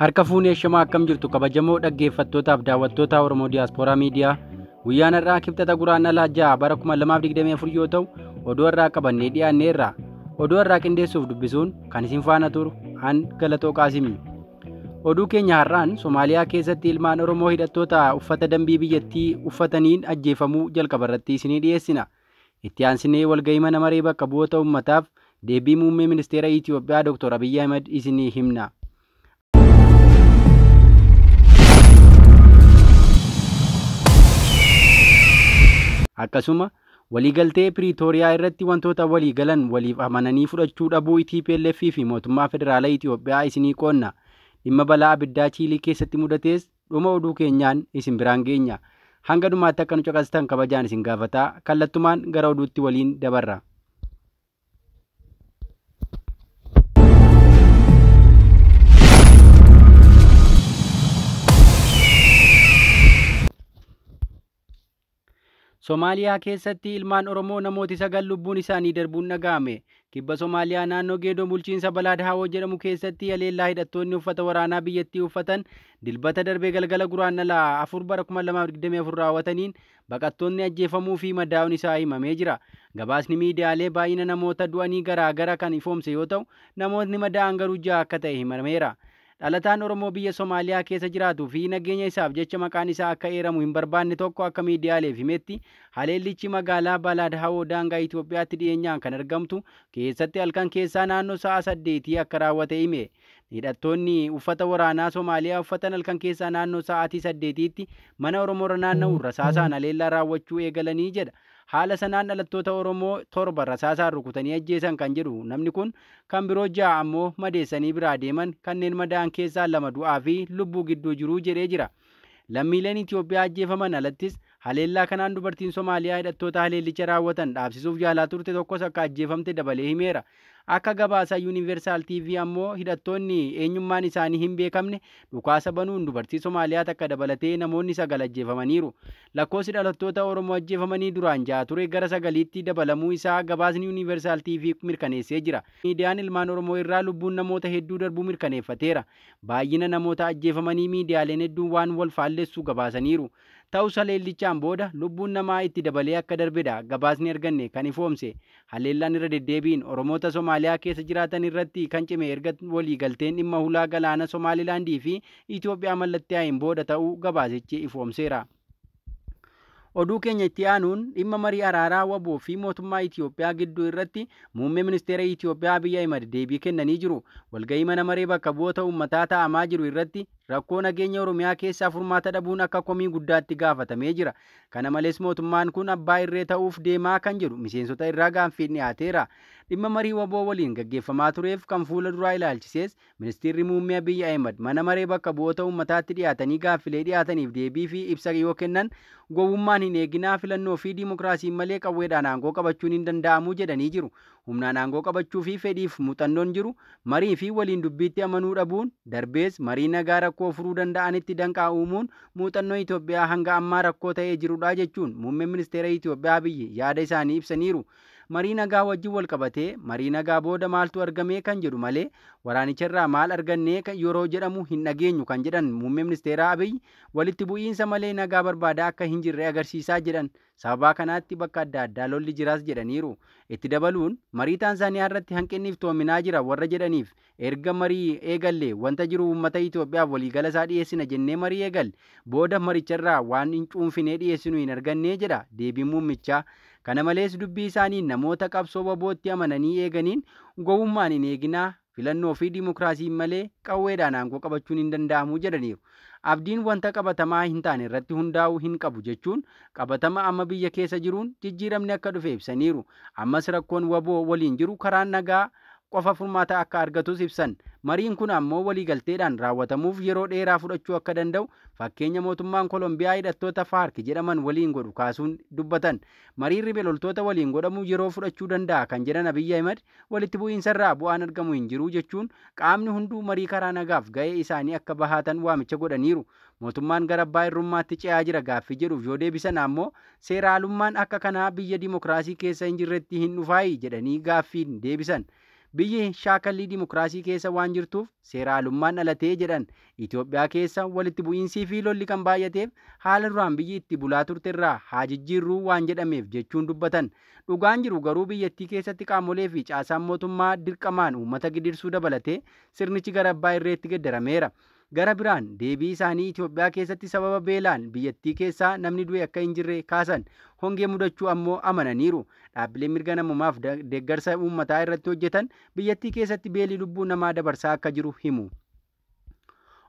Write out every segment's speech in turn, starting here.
Harka fuuneeshamaa akkam jirtu kabajamoo dhaggeeffattootaaf daawwattoota Oromoo Diyaaspooraa Miidiyaa guyyaan irraa kibxata guraanna laajjaa bara 2024 yoo ta'u oduu irraa qabannee dhiyaanneerra. Oduu irraa qindeessuuf dubbisuun kan isin faana turu an Galatoo Qaasimi. Oduu keenya har'aan Somaaliyaa keessatti ilmaan Oromoo hidhattoota uffata dambii biyyattii uffataniin ajjeefamuu jalqaba irratti isinii dhiyeessina. Itti aansinee mana bakka bu'oota deebii muummee ministeera Itiyoophiyaa Dr. Abiyyi Ahmed himna. Akkasuma waliigaltee Piriitooriyaa irratti wantoota walii galan waliif amananii fudhachuu dhabuu TPLF fi mootummaa federaalaa Itiyoophiyaa isinii qoonna. Dhimma balaa abiddaa Chiilii keessatti mudatees dhuma oduu keenyaan isin biraan geenya. Hanga dhumaatti akka nu caqasatan kabajaan isin gaafataa kallattumaan gara oduutti waliin dabarra. Somaaliyaa keessatti ilmaan Oromoo namooti sagal lubbuun isaanii darbuun dhaga'ame. Kibba Somaaliyaa naannoo Geedoo bulchiinsa Balaadhaawoo jedhamu keessatti Yaleellaa hidhattoonni uffata waraanaa biyyattii uffatan dilbata darbee galgala guraannalaa afur bara 2024 raawwataniin baqattoonni ajjeefamuu fi madaa'uun isaa himamee jira. Gabaasni miidiyaalee baay'ina namoota du'anii garaa gara kan ifoomse yoo ta'u namoonni madaa'an garuu ja'a akka ta'e himameera. Dhalataan Oromoo biyya Somaaliyaa keessa jiraatuu fi nageenya isaaf jecha maqaan isaa akka eeramu hin barbaanne tokko akka miidiyaaleef himetti haleellichi magaalaa Balaad Hawoo daangaa Itoophiyaatti dhiyeenyaan kan argamtu keessatti halkan keessaa naannoo sa'a saddeetii akka raawwate hime. Hidhattoonni uffata waraanaa Somaaliyaa uffatan halkan keessaa naannoo sa'aatii saddeetiitti mana Oromoo irra naanna'u rasaasaan haleellaa raawwachuu eegalanii jedha. haala sanaan dhalattoota Oromoo torba rasaasaan rukutanii ajjeesan kan jedhu namni kun kan biroo ja'a ammoo madeessanii biraa deeman kanneen madaan keessaa lama du'aa fi lubbuu gidduu jiruu jedhee jira. Lammiileen Itoophiyaa ajjeefaman alattis haleellaa kanaan dubartiin Somaaliyaa hidhattoota haleellicha raawwatan dhaabsisuuf jaalaa turte tokkos akka ajjeefamte dabalee himeera. akka gabaasa yuuniversaal TV ammoo hidhattoonni eenyummaan isaanii hin beekamne dhukaasa banuun dubartii Somaaliyaa akka dabalatee namoonni sagal ajjeefamaniiru. Lakkoofsi dhalattoota Oromoo ajjeefamanii duraan ja'a ture gara sagaliitti dabalamuu isaa gabaasni yuuniversaal TV mirkaneessee jira. Miidiyaan ilmaan Oromoo irraa lubbuun namoota hedduu darbuu mirkaneeffateera. Baay'ina namoota ajjeefamanii miidiyaaleen hedduun waan wal faallessu gabaasaniiru. Ta'us haleellichaan booda lubbuun namaa itti dabalee akka darbedha gabaasni arganne kan ifoomse haleellaan irra deddeebiin Oromoota Somaaliyaa keessa jiraatan irratti kan cime erga waliigalteen dhimma hulaa galaanaa Somaalilaandii fi Itoophiyaa mallattee booda ta'uu gabaasichi ifoomseera. Oduu keenya itti aanuun dhimma marii araaraa waboo fi mootummaa Itiyoophiyaa gidduu irratti muummee ministeera Itiyoophiyaa Abiyyi Ahimad deebii kennanii jiru. Walgahii mana maree bakka bu'oota uummataa taa'amaa jiru irratti rakkoo nageenya Oromiyaa keessaa furmaata dhabuun akka komii guddaatti gaafatamee jira. Kana malees mootummaan kun abbaa irree ta'uuf deemaa kan jedhu miseensota irraa gaanfiin dhiyaateera. Dhimma marii waboo waliin gaggeeffamaa tureef kan fuula duraa ilaalchisees ministeerri muummee Abiyyi Ahimad mana maree bakka bu'oota uummataatti dhiyaatanii deebii fi ibsa yoo kennan gowwummaan hin eeginaa filannoo fi diimokiraasiin malee qawweedhaan aangoo qabachuun hin jedhanii jiru. Humnaan aangoo qabachuu fi fedhiif muuxannoon jiru marii fi waliin amanuu dhabuun darbees marii nagaa rakkoo. rakkoo furuu danda'anitti danqaa uumuun muuxannoo Itoophiyaa hanga ammaa rakkoo ta'ee jirudha jechuun muummeen ministeera Itoophiyaa biyyi yaada isaanii ibsaniiru. marii nagaa wajjin wal qabatee marii nagaa booda maaltu argamee kan jedhu malee waraanicharraa maal argannee yeroo jedhamu hin dhageenyu kan jedhan muummee ministeeraa Abiy walitti bu'iinsa malee nagaa barbaadaa akka hin jirre agarsiisaa jedhan sababaa kanaatti bakka adda addaa lolli jiraas jedhaniiru itti dabaluun marii taansaaniyaa irratti hanqinniif toominaa jira warra jedhaniif erga marii eegalle wanta jiru uummata Itoophiyaaf waliigala isaa dhiyeessina jennee marii eegalle booda maricharraa waan hin cuunfinee dhiyeessinu hin argannee jedha deebiin muummichaa Kana malees dubbii isaaniin namoota qabsoo bobootti amananii eeganiin gowwummaan hin eeginaa filannoo fi dimookiraasiin malee qawweedhaan aangoo qabachuun hin danda'amu jedhaniiru. Abdiin wanta qabatamaa hin taane irratti hundaa'u hin qabu jechuun qabatama amma biyya keessa jiruun jijjiiramni akka dhufe ibsaniiru. Ammas rakkoon waboo waliin jiru karaan nagaa qofa furmaata akka argatus ibsan mariin kun ammoo waliigalteedhaan raawwatamuuf yeroo dheeraa fudhachuu akka danda'u fakkeenya mootummaan kolombiyaa hidhattoota faark jedhaman waliin godhu kaasuun dubbatan mariirri beloltoota waliin godhamu yeroo fudhachuu danda'a kan jedhan abiyyi ahimad walitti bu'iinsarraa bu'aan argamu hin jiru jechuun qaamni hunduu marii karaa nagaaf ga'ee isaanii akka bahatan waamicha godhaniiru mootummaan gara abbaa irrummaatti ce'aa jira gaaffii jedhuuf yoo deebisan ammoo seeraalummaan akka kanaa biyya dimokiraasii keessa hin jirretti hin dhufaayi jedhanii gaaffiin deebisan. biyyi shaakallii dimokiraasii keessa waan jirtuuf seeraalummaan dhalatee jedhan Itoophiyaa keessa walitti bu'iinsii fi lolli kan baay'ateef haala duraan biyyi itti bulaa turte irraa jijjiirruu waan jedhameef jechuun dubbatan dhugaan jiru garuu biyyattii keessatti qaamolee fi caasaan mootummaa dirqamaan uummata gidirsuu dabalatee sirnichi gara abbaa irreetti gaddarameera. gara biraan deebii isaanii Itoophiyaa keessatti sababa beelaan biyyattii keessaa namni du'e akka hin jirre kaasan hongee mudachuu ammoo amananiiru. Dhaabbileen mirga namamumaaf deeggarsa uummataa irratti hojjetan biyyattii keessatti beelii lubbuu namaa dabarsaa akka jiru himu.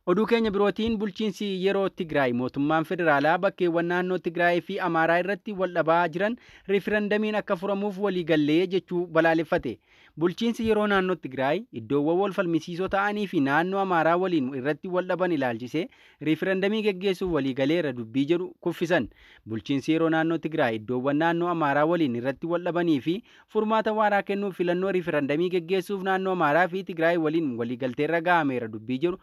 Oduu keenya birootiin bulchiinsi yeroo Tigraay mootummaan federaalaa bakkeewwan naannoo Tigraay fi Amaaraa irratti waldhabaa jiran riiferandamiin akka furamuuf waliigallee jechuu balaaleffate. Bulchiinsi yeroo naannoo Tigraay iddoowwan wal falmisiisoo ta'anii fi naannoo Amaaraa waliin irratti waldhaban ilaalchise ilaalchisee riiferandamii geggeessuuf waliigaleera dubbii jedhu kuffisan. Bulchiinsi yeroo naannoo Tigraay iddoowwan naannoo Amaaraa waliin irratti wal fi furmaata waaraa kennuuf filannoo riiferandamii geggeessuuf naannoo Amaaraa fi Tigraay waliin waliigalteerra ga'ameera dubbii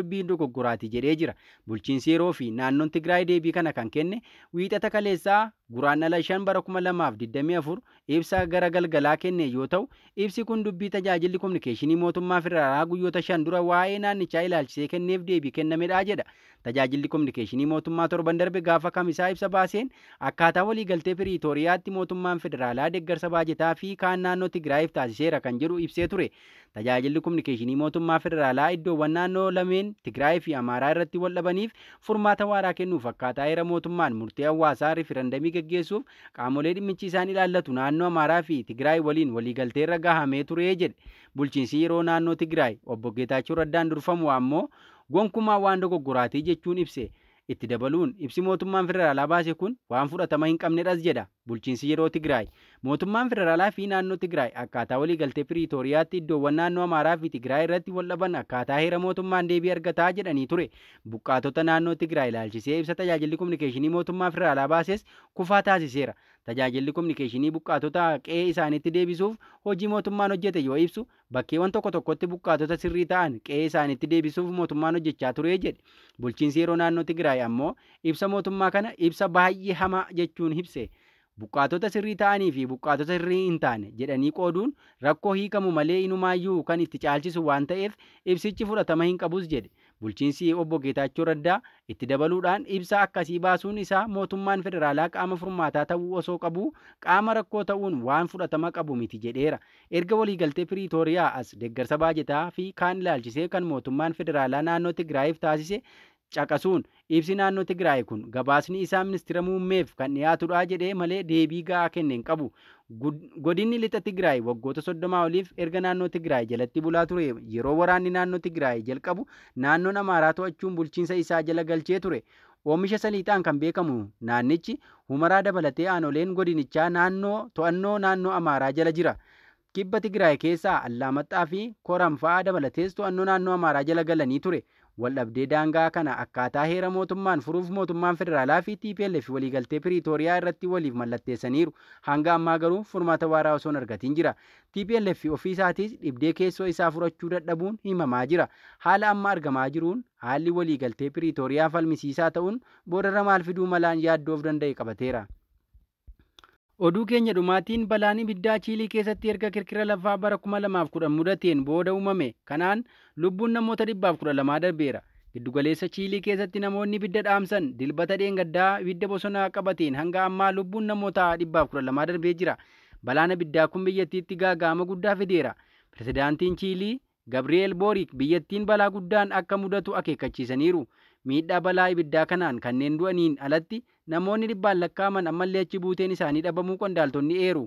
dubbiin dogoggoraati jedhee jira. Bulchiinsi yeroo fi naannoon Tigraay deebii kana kan kenne wiixata kaleessaa guraan ala shan bara kuma lamaaf digdamii afur ibsa gara galgalaa kenne yoo ta'u ibsi kun dubbii tajaajilli kominikeeshinii mootummaa federaalaa guyyoota shan dura waa'ee naannichaa ilaalchisee kenneef deebii kennamedha jedha. Tajaajilli kominikeeshinii mootummaa torban darbe gaafa kamisaa ibsa baaseen akkaataa waliigaltee piriitooriyaatti mootummaan federaalaa deeggarsa baajataa fi kaan naannoo Tigraayiif taasiseera kan jedhu ibsee ture. Tajaajilli kominikeeshinii mootummaa federaalaa iddoowwan naannoo lameen Tigraayii fi Amaaraa irratti wal dhabaniif furmaata waaraa kennuuf akkaataa heera mootummaan murtee hawaasaa rifirandamii gaggeessuuf qaamolee dhimmichi isaan ilaallatu naannoo Amaaraa fi Tigraayii waliin waliigaltee irra gahamee turee jedhe. Bulchiinsi yeroo naannoo Tigraayii obbo Geetaachoo Raddaan durfamu ammoo gonkumaa waan dogoggoraatii jechuun ibse. Itti dabaluun ibsi mootummaan federaalaa baase kun waan fudhatama hin qabnedhas jedha. bulchiinsi yeroo Tigraay. Mootummaan federaalaa fi naannoo Tigraay akkaataa waliigaltee Piriitooriyaatti iddoowwan naannoo Amaaraa fi Tigraay irratti wal dhaban akkaataa heera mootummaan deebii argataa jedhanii ture. Buqqaatota naannoo Tigraay ilaalchisee ibsa tajaajilli kominikeeshinii mootummaa federaalaa baases kufaa taasiseera. Tajaajilli kominikeeshinii buqqaatota haqee isaaniitti deebisuuf hojii mootummaan hojjete yoo ibsu bakkeewwan tokko tokkotti buqqaatota sirrii ta'an qe'ee isaaniitti deebisuuf mootummaan hojjechaa ture jedhe. Bulchiinsi yeroo naannoo Tigraay ammoo ibsa mootummaa kana ibsa baay'ee hamaa jechuun ibse. buqqaatota sirrii ta'anii fi buqqaatota sirrii hin taane jedhanii qooduun rakkoo hiikamu malee inumaayyuu kan itti caalchisu waan ta'eef ibsichi fudhatama hin qabus jedhe. Bulchiinsi obbo Geetaachoo Raddaa itti dabaluudhaan ibsa akkasii baasuun isaa mootummaan federaalaa qaama furmaataa ta'uu osoo qabu qaama rakkoo ta'uun waan fudhatama qabu miti jedheera. Erga waliigaltee Piriitooriyaa as deeggarsa baajataa fi kaan ilaalchisee kan mootummaan federaalaa naannoo Tigraayiif taasise caqasuun ibsi naannoo Tigraay kun gabaasni isaa ministeera muummeef kan dhiyaatudha jedhee malee deebii ga'aa kenneen qabu. Godinni lixa Tigraay waggoota soddomaa oliif erga naannoo Tigraay jalatti bulaa ture yeroo waraanni naannoo Tigraay jalqabu naannoon Amaaraa to'achuun bulchiinsa isaa jala galchee ture. Oomisha saliixaan kan beekamu naannichi humaraa dabalatee aanoleen godinichaa naannoo to'annoo naannoo Amaaraa jala jira. Kibba Tigraay keessaa Allaamaxxaa fi Koram fa'aa dabalatees to'annoo naannoo Amaaraa jala galanii ture. waldhabdee daangaa kana akkaataa heera mootummaan furuuf mootummaan federaalaa fi TPLF waliigaltee piriitooriyaa irratti waliif mallatteessaniiru hanga ammaa garuu furmaata waaraa osoon argatiin jira TPLF ofii isaatiis dhibdee keessoo isaa furachuu dadhabuun himamaa jira haala amma argamaa jiruun haalli waliigaltee piriitooriyaa falmisiisaa ta'uun boodara maal fiduu malaan yaaddoof danda'e qabateera. Oduu keenya dhumaatiin balaan ibiddaa Chiilii keessatti erga kirkira lafaa bara kudhan mudateen booda uumame. Kanaan lubbuun namoota 112 darbeera. Giddugaleessa Chiilii keessatti namoonni ibidda dhaamsan dilbata dheengaddaa ibidda bosonaa qabateen hanga ammaa lubbuun kudhan lamaa darbee jira. balaana ibiddaa kun biyyattiitti gaaga'ama guddaa fideera. Pirezidaantiin Chiilii Gabri'eel Boorik biyyattiin balaa guddaan akka mudatu akeekkachiisaniiru. Miidhaa balaa ibiddaa kanaan kanneen du'aniin alatti namoonni dhibbaan lakkaaman ammallee achi buuteen isaanii dhabamuu qondaaltonni eeru.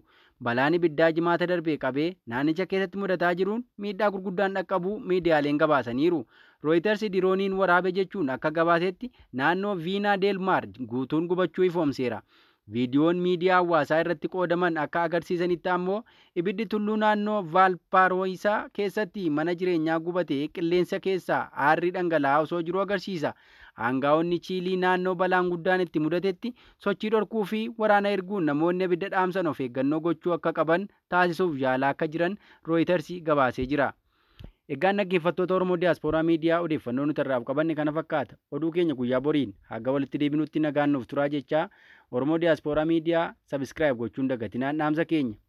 Balaan ibiddaa jimaata darbee qabee naannicha keessatti mudataa jiruun miidhaa gurguddaan dhaqqabu miidiyaaleen gabaasaniiru. Rooyiters dirooniin waraabe jechuun akka gabaasetti naannoo Viinaa del guutuun gubachuu ifoomseera. Viidiyoon miidiyaa hawaasaa irratti qoodaman akka agarsiisanitti ammoo ibiddi tulluu naannoo Vaalpaaroyisaa keessatti mana jireenyaa gubate qilleensa keessaa aarri dhangala'aa osoo jiru agarsiisa. Aanga'oonni Chiilii naannoo balaan guddaan itti mudatetti sochii dhorkuu fi waraana erguun namoonni ibidda dhaamsan of eeggannoo gochuu akka qaban taasisuuf yaalaa akka jiran Rooyitarsi gabaasee jira. Egaan dhaggeeffattoota Oromoo Diyaaspooraa Miidiyaa odeeffannoo nuti irraaf qabanne kana fakkaata. Oduu keenya guyyaa boriin hagga walitti deebinutti nagaan nuuf Oromoo Diyaaspoora Miidiyaa sabiskiraayib gochuun dagatinaan dhaamsa keenya.